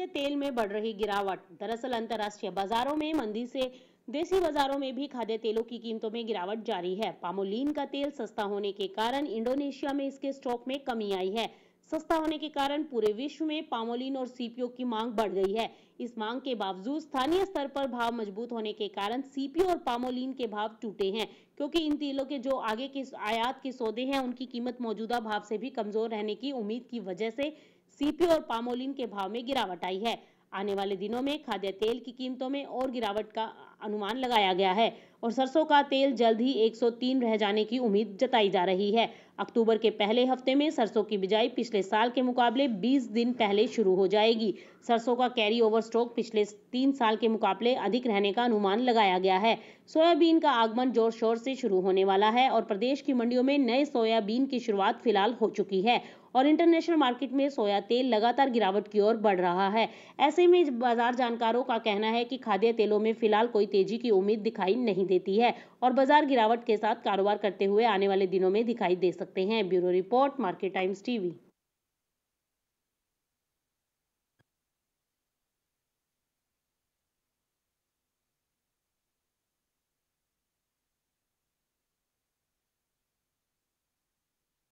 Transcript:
भारतीय तेल में बढ़ रही गिरावट दरअसल अंतर्राष्ट्रीय बाजारों में मंदी से देसी बाजारों में भी खाद्य तेलों की कीमतों में गिरावट जारी है पामोलिन का तेल सस्ता होने के कारण इंडोनेशिया में इसके स्टॉक में कमी आई है सस्ता होने के कारण पूरे विश्व में पामोलिन और सीपीओ की मांग बढ़ गई है इस मांग के बावजूद स्थानीय स्तर पर भाव मजबूत होने के कारण सीपीओ और पामोलिन के भाव टूटे हैं क्योंकि इन तेलों के जो आगे के आयात के सौदे हैं उनकी कीमत मौजूदा भाव से भी कमजोर रहने की उम्मीद की वजह से सीपीओ और पामोलिन के भाव में गिरावट आई है आने वाले दिनों में खाद्य तेल की कीमतों में और गिरावट का अनुमान लगाया गया है और सरसों का तेल जल्द ही 103 रह जाने की उम्मीद जताई जा रही है अक्टूबर के पहले हफ्ते में सरसों की बिजाई पिछले साल के मुकाबले 20 दिन पहले शुरू हो जाएगी सरसों का कैरी ओवर स्टॉक पिछले तीन साल के मुकाबले अधिक रहने का अनुमान लगाया गया है सोयाबीन का आगमन जोर शोर से शुरू होने वाला है और प्रदेश की मंडियों में नए सोयाबीन की शुरुआत फिलहाल हो चुकी है और इंटरनेशनल मार्केट में सोया तेल लगातार गिरावट की ओर बढ़ रहा है ऐसे में बाजार जानकारों का कहना है कि खाद्य तेलों में फिलहाल कोई तेजी की उम्मीद दिखाई नहीं देती है और बाजार गिरावट के साथ कारोबार करते हुए आने वाले दिनों में दिखाई दे सकते हैं bureau report market times TV